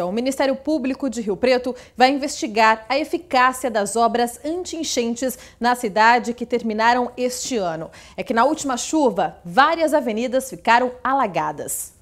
Então, o Ministério Público de Rio Preto vai investigar a eficácia das obras anti-enchentes na cidade que terminaram este ano. É que na última chuva, várias avenidas ficaram alagadas.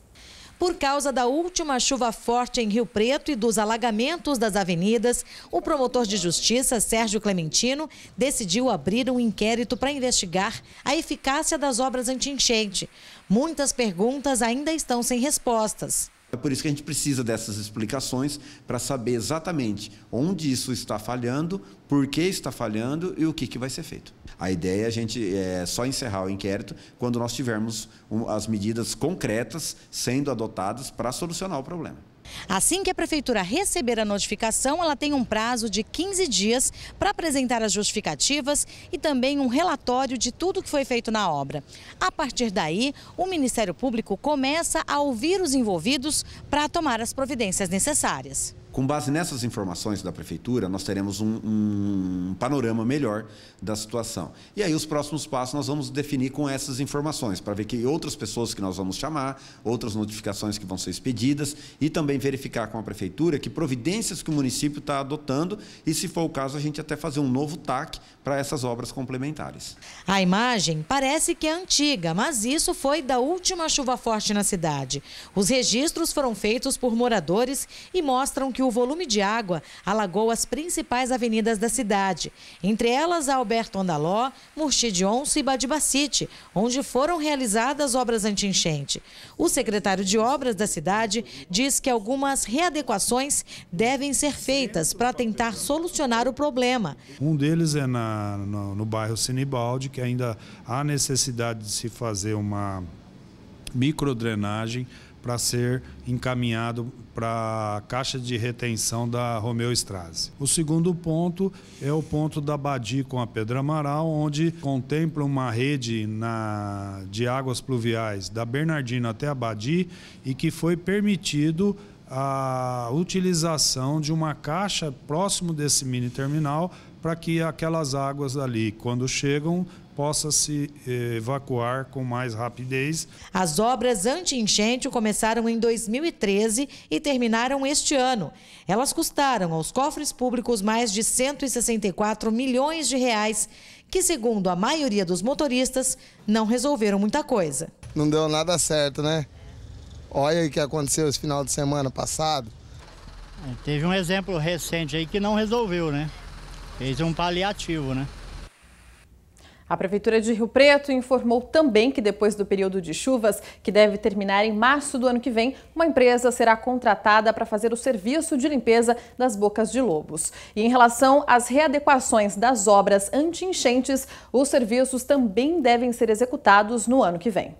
Por causa da última chuva forte em Rio Preto e dos alagamentos das avenidas, o promotor de justiça, Sérgio Clementino, decidiu abrir um inquérito para investigar a eficácia das obras anti-enchente. Muitas perguntas ainda estão sem respostas. É por isso que a gente precisa dessas explicações para saber exatamente onde isso está falhando, por que está falhando e o que, que vai ser feito. A ideia é a gente é, só encerrar o inquérito quando nós tivermos um, as medidas concretas sendo adotadas para solucionar o problema. Assim que a prefeitura receber a notificação, ela tem um prazo de 15 dias para apresentar as justificativas e também um relatório de tudo que foi feito na obra. A partir daí, o Ministério Público começa a ouvir os envolvidos para tomar as providências necessárias. Com base nessas informações da prefeitura, nós teremos um, um, panorama melhor da situação. E aí, os próximos passos nós vamos definir com essas informações, para ver que outras pessoas que nós vamos chamar, outras notificações que vão ser expedidas, e também verificar com a prefeitura que providências que o município está adotando, e se for o caso, a gente até fazer um novo TAC para essas obras complementares. A imagem parece que é antiga, mas isso foi da última chuva forte na cidade. Os registros foram feitos por moradores e mostram que o o volume de água alagou as principais avenidas da cidade, entre elas a Alberto Ondaló, de Onça e Badibacite, onde foram realizadas obras anti-enchente. O secretário de obras da cidade diz que algumas readequações devem ser feitas para tentar solucionar o problema. Um deles é na, no, no bairro Sinibaldi, que ainda há necessidade de se fazer uma microdrenagem para ser encaminhado para a caixa de retenção da Romeu Strazi. O segundo ponto é o ponto da Badi com a Pedra Amaral, onde contempla uma rede na, de águas pluviais da Bernardino até a Badi e que foi permitido a utilização de uma caixa próximo desse mini terminal para que aquelas águas ali, quando chegam, possa se eh, evacuar com mais rapidez. As obras anti enchente começaram em 2013 e terminaram este ano. Elas custaram aos cofres públicos mais de 164 milhões de reais, que, segundo a maioria dos motoristas, não resolveram muita coisa. Não deu nada certo, né? Olha o que aconteceu esse final de semana passado. É, teve um exemplo recente aí que não resolveu, né? Fez um paliativo, né? A Prefeitura de Rio Preto informou também que depois do período de chuvas, que deve terminar em março do ano que vem, uma empresa será contratada para fazer o serviço de limpeza das bocas de lobos. E em relação às readequações das obras anti-enchentes, os serviços também devem ser executados no ano que vem.